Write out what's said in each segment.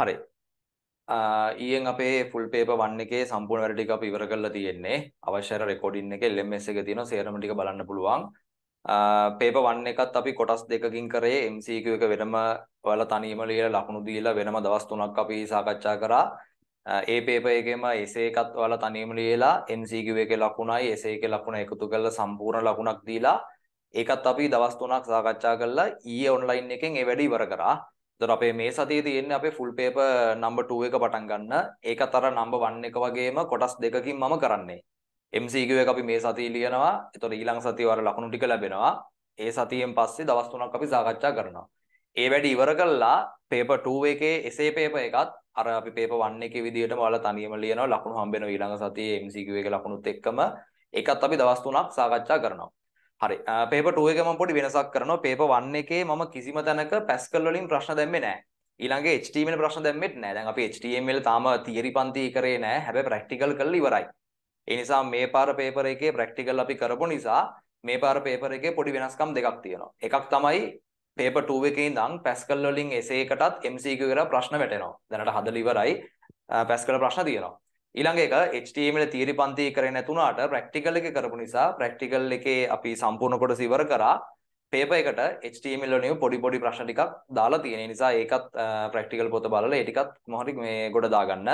හරි. ඊයෙන් අපේ full paper 1 එකේ සම්පූර්ණ වැඩ ටික අපි ඉවර කරලා තියෙන්නේ. අවශ්‍ය රෙකෝඩින් එකේ LMS එකේ තියෙන සේරම ටික බලන්න පුළුවන්. පේපර් 1 එකත් අපි කොටස් දෙකකින් කරේ MCQ එක වෙනම ඔයාලා තනියම ලියලා ලකුණු දීලා වෙනම දවස් 3ක් අපි සාකච්ඡා කරා. ඒ පේපර් එකේම essay එකත් ඔයාලා තනියම ලියලා MCQ එකේ ලකුණයි essay එකේ ලකුණ එකතු කරලා සම්පූර්ණ ලකුණක් දීලා ඒකත් අපි දවස් 3ක් සාකච්ඡා කරලා ඊයේ ඔන්ලයින් එකෙන් ඒ වැඩේ ඉවර කරා. දර අපේ මේ සතිය තියෙන්නේ අපේ ෆුල් පේපර් නම්බර් 2 එක පටන් ගන්න. ඒකත් අර නම්බර් 1 එක වගේම කොටස් දෙකකින් මම කරන්නේ. MCQ එක අපි මේ සතිය ලියනවා. එතකොට ඊළඟ සතිය වල ලකුණු ටික ලැබෙනවා. ඒ සතියෙන් පස්සේ දවස් 3ක් අපි සාකච්ඡා කරනවා. ඒ වැඩ ඉවර කළා පේපර් 2 එකේ එසේ පේපර් එකත් අර අපි පේපර් 1 එකේ විදිහටම ඔයාලා තනියම ලියනවා. ලකුණු හම්බ වෙනවා ඊළඟ සතියේ MCQ එකේ ලකුණුත් එක්කම. ඒකත් අපි දවස් 3ක් සාකච්ඡා කරනවා. හරි පේපර් 2 එකේ මම පොඩි වෙනසක් කරනවා පේපර් 1 එකේ මම කිසිම තැනක පැස්කල් වලින් ප්‍රශ්න දැම්මේ නැහැ ඊළඟ HTML ප්‍රශ්න දැම්මෙත් නැහැ දැන් අපි HTML තාම තියරි පන්ති කරේ නැහැ හැබැයි ප්‍රැක්ටිකල් කරලා ඉවරයි ඒ නිසා මේ පාර පේපර් එකේ ප්‍රැක්ටිකල් අපි කරපු නිසා මේ පාර පේපර් එකේ පොඩි වෙනස්කම් දෙකක් තියෙනවා එකක් තමයි පේපර් 2 එකේ ඉඳන් පැස්කල් වලින් essay එකටත් MCQ එකට ප්‍රශ්න වැටෙනවා දැනට හදලා ඉවරයි පැස්කල් ප්‍රශ්න තියෙනවා ඊළඟ එක HTML තියරි පන්ති කරේ නැතුණාට ප්‍රැක්ටිකල් එක කරපු නිසා ප්‍රැක්ටිකල් එකේ අපි සම්පූර්ණ කොටස ඉවර කරා පේපර් එකට HTML වලින් පොඩි පොඩි ප්‍රශ්න ටිකක් දාලා තියෙන නිසා ඒකත් ප්‍රැක්ටිකල් පොත බලලා ඒ ටිකත් මොහොරි මේ ගොඩ දාගන්න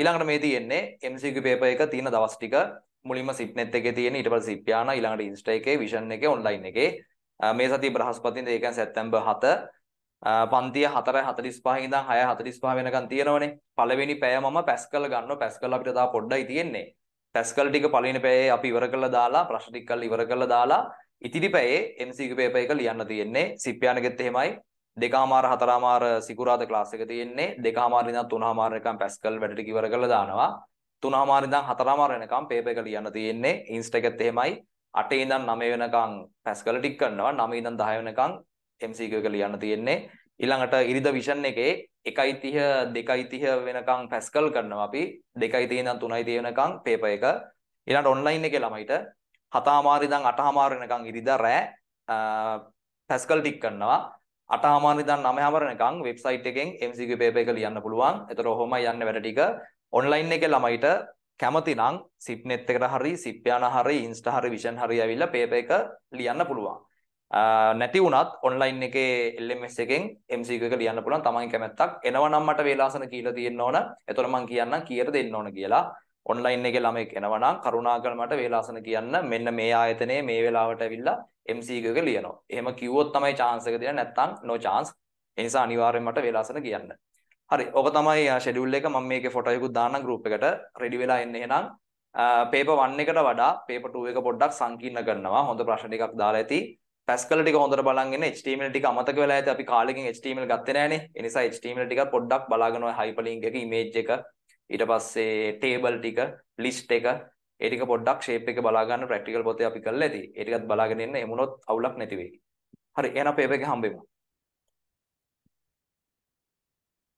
ඊළඟට මේ තියෙන්නේ MCQ පේපර් එක තියෙන දවස් ටික මුලින්ම සිප්නෙට් එකේ තියෙන ඊට පස්සේ සිප් යානා ඊළඟට ඉන්ස්ටා එකේ විෂන් එකේ ඔන්ලයින් එකේ මේ සතිය බ්‍රහස්පතින්ද ඒකෙන් සැප්තැම්බර් 7 පන්තිය 4:45 ඉඳන් 6:45 වෙනකන් තියෙනවනේ. පළවෙනි පැය මම පැස්කල් ගන්නවා. පැස්කල් අපිට තා පොඩ්ඩයි තියෙන්නේ. පැස්කල් ටික පළවෙනි පැයේ අපි ඉවර කරලා දාලා ප්‍රශ්න ටික කරලා ඉවර කරලා දාලා ඉතිරි පැයේ MCQ paper එක ලියන්න තියෙන්නේ. සිප්පියානගෙත් එහෙමයි. දෙකමාර හතරමාර සිකුරාද ක්ලාස් එක තියෙන්නේ. දෙකමාර ඉඳන් තුනමාර එකන් පැස්කල් වැඩ ටික ඉවර කරලා දානවා. තුනමාර ඉඳන් හතරමාර වෙනකන් paper එක ලියන්න තියෙන්නේ. ඉන්ස්ටා එකෙත් එහෙමයි. 8 ඉඳන් 9 වෙනකන් පැස්කල් ටික කරනවා. 9 ඉඳන් 10 වෙනකන් MCQ එක ලියන්න තියෙන්නේ. ඊළඟට ඉරිද විෂන් එකේ 1.30 2.30 වෙනකන් පැස්කල් කරනවා අපි 2.30 ඉඳන් 3.30 වෙනකන් පේපර් එක. ඊළඟට ඔන්ලයින් එකේ ළමයිට හතමාරි ඉඳන් අටහමාරි වෙනකන් ඉරිද රෑ පැස්කල් ටික් කරනවා. අටහමාරි ඉඳන් නවහමාරි වෙනකන් වෙබ්සයිට් එකෙන් MCQ පේපර් එක ලියන්න පුළුවන්. ඒතර ඔහොමයි යන්නේ වැඩ ටික. ඔන්ලයින් එකේ ළමයිට කැමති නම් සිප්නෙට් එකට හරි සිප් යන හරි ඉන්ස්ටා හරි විෂන් හරි ඇවිල්ලා පේපර් එක ලියන්න පුළුවන්. නැති වුණත් ඔන්ලයින් එකේ LMS එකෙන් MCQ එක ලියන්න පුළුවන් තමන්ගේ කැමැත්තක් එනවනම් මට වේලාසන කියලා තියෙන්න ඕන එතකොට මම කියන්නම් කීයට දෙන්න ඕන කියලා ඔන්ලයින් එකේ ළමෙක් එනවනම් කරුණාකර මට වේලාසන කියන්න මෙන්න මේ ආයතනයේ මේ වෙලාවට ඇවිල්ලා MCQ එක ලියනවා එහෙම කිව්වොත් තමයි chance එක දෙන්නේ නැත්නම් no chance ඒ නිසා අනිවාර්යෙන් මට වේලාසන කියන්න හරි ඕක තමයි ෂෙඩියුල් එක මම මේකේ ෆොටෝ එකකුත් දාන්නම් group එකට රෙඩි වෙලා එන්න එහෙනම් පේපර් 1 එකට වඩා පේපර් 2 එක පොඩ්ඩක් සංකීර්ණ කරනවා හොඳ ප්‍රශ්න ටිකක් දාලා ඇති Pascal ටික හොඳට බලන් ඉන්න HTML ටික අමතක වෙලා ඇති අපි කාලෙකින් HTML ගත්තේ නැහනේ. ඒ නිසා HTML ටික පොඩ්ඩක් බලාගෙන ඔය hyperlink එක, image එක, ඊට පස්සේ table ටික, list එක, ඒ ටික පොඩ්ඩක් shape එක බලා ගන්න practical පොතේ අපි කරලා ඇති. ඒ ටිකත් බලාගෙන ඉන්න එමුණොත් අවුලක් නැති වෙයි. හරි එහෙනම් අපි මේක හම්බෙමු.